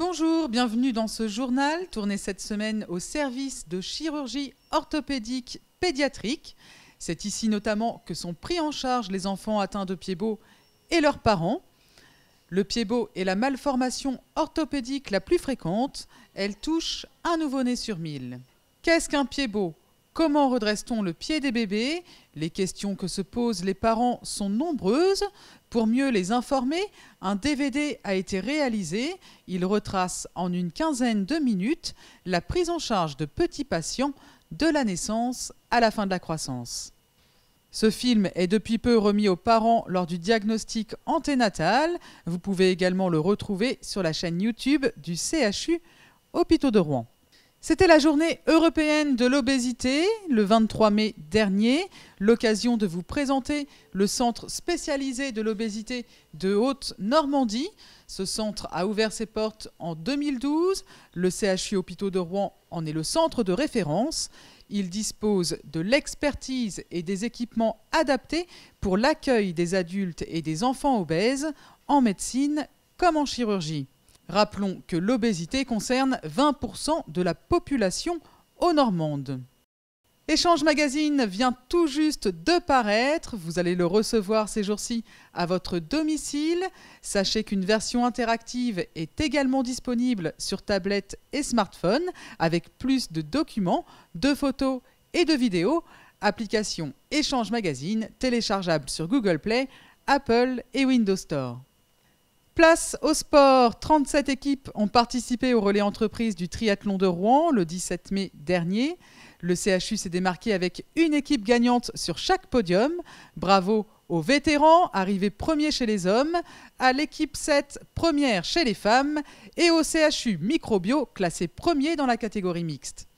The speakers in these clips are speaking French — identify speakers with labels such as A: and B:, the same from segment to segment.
A: Bonjour, bienvenue dans ce journal tourné cette semaine au service de chirurgie orthopédique pédiatrique. C'est ici notamment que sont pris en charge les enfants atteints de pied et leurs parents. Le pied beau est la malformation orthopédique la plus fréquente. Elle touche un nouveau-né sur mille. Qu'est-ce qu'un pied Comment redresse-t-on le pied des bébés Les questions que se posent les parents sont nombreuses. Pour mieux les informer, un DVD a été réalisé. Il retrace en une quinzaine de minutes la prise en charge de petits patients de la naissance à la fin de la croissance. Ce film est depuis peu remis aux parents lors du diagnostic anténatal. Vous pouvez également le retrouver sur la chaîne YouTube du CHU Hôpitaux de Rouen. C'était la journée européenne de l'obésité le 23 mai dernier, l'occasion de vous présenter le centre spécialisé de l'obésité de Haute-Normandie. Ce centre a ouvert ses portes en 2012, le CHU Hôpitaux de Rouen en est le centre de référence. Il dispose de l'expertise et des équipements adaptés pour l'accueil des adultes et des enfants obèses en médecine comme en chirurgie. Rappelons que l'obésité concerne 20% de la population aux Normandes. Échange Magazine vient tout juste de paraître. Vous allez le recevoir ces jours-ci à votre domicile. Sachez qu'une version interactive est également disponible sur tablette et smartphone avec plus de documents, de photos et de vidéos. Application Échange Magazine téléchargeable sur Google Play, Apple et Windows Store. Place au sport, 37 équipes ont participé au relais entreprise du triathlon de Rouen le 17 mai dernier. Le CHU s'est démarqué avec une équipe gagnante sur chaque podium. Bravo aux vétérans, arrivés premiers chez les hommes, à l'équipe 7, première chez les femmes, et au CHU Microbio, classé premier dans la catégorie mixte.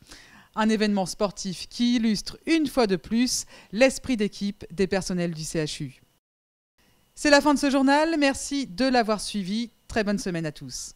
A: Un événement sportif qui illustre une fois de plus l'esprit d'équipe des personnels du CHU. C'est la fin de ce journal. Merci de l'avoir suivi. Très bonne semaine à tous.